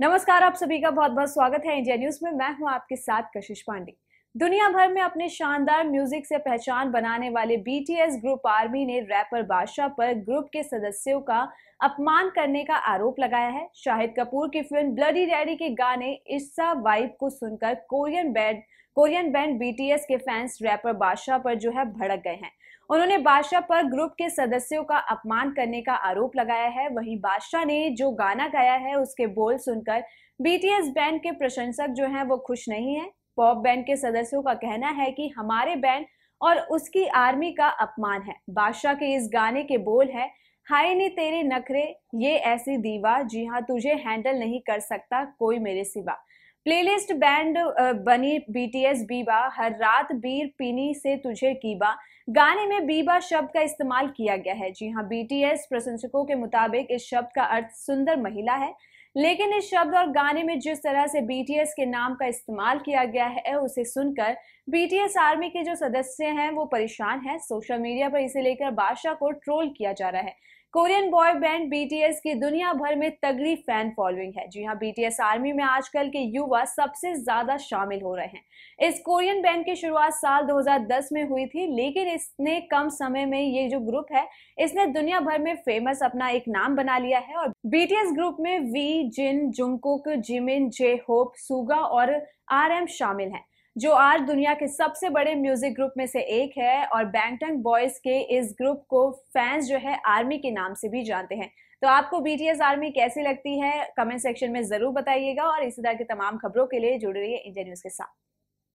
नमस्कार आप सभी का बहुत बहुत स्वागत है इंडिया न्यूज में मैं हूं आपके साथ कशिश पांडे दुनिया भर में अपने शानदार म्यूजिक से पहचान बनाने वाले बीटीएस ग्रुप आर्मी ने रैपर बादशाह पर ग्रुप के सदस्यों का अपमान करने का आरोप लगाया है शाहिद कपूर की फिल्म ब्लडी डैडी के गाने इस्सा वाइब को सुनकर Korean band Korean band BTS के फैंस रैपर बादशाह पर जो है भड़क गए हैं उन्होंने बादशाह पर ग्रुप के सदस्यों का अपमान करने का आरोप लगाया है वहीं बादशाह ने जो गाना गाया है उसके बोल सुनकर बीटीएस बैंड के प्रशंसक जो हैं वो खुश नहीं हैं पॉप बैंड के सदस्यों का कहना है कि हमारे बैंड और उसकी आर्मी का अपमान है बादशाह के इस गाने के बोल है हाय नी तेरे नखरे ये ऐसी दीवा जी हाँ तुझे हैंडल नहीं कर सकता कोई मेरे सिवा प्लेलिस्ट बैंड बनी बीटीएस बीबा हर रात बीर पीनी से तुझे कीबा गाने में बीबा शब्द का इस्तेमाल किया गया है जी हाँ बीटीएस प्रशंसकों के मुताबिक इस शब्द का अर्थ सुंदर महिला है लेकिन इस शब्द और गाने में जिस तरह से बीटीएस के नाम का इस्तेमाल किया गया है उसे सुनकर बीटीएस आर्मी के जो सदस्य हैं वो परेशान हैं सोशल मीडिया पर इसे लेकर बादशाह को ट्रोल किया जा रहा है कोरियन बॉय बैंड बीटीएस की दुनिया भर में तगड़ी फैन फॉलोइंग है जी हाँ बीटीएस आर्मी में आजकल के युवा सबसे ज्यादा शामिल हो रहे हैं इस कोरियन बैंड की शुरुआत साल 2010 में हुई थी लेकिन इसने कम समय में ये जो ग्रुप है इसने दुनिया भर में फेमस अपना एक नाम बना लिया है और बीटीएस ग्रुप में V Jin Jungkook Jimin J Hope Suga और आर शामिल हैं जो आज दुनिया के सबसे बड़े म्यूजिक ग्रुप में से एक है और बैंगटंग बॉयज के इस ग्रुप को फैंस जो है आर्मी के नाम से भी जानते हैं तो आपको बीटीएस आर्मी कैसी लगती है कमेंट सेक्शन में जरूर बताइएगा और इसी तरह की तमाम खबरों के लिए जुड़े है इंडिया न्यूज के साथ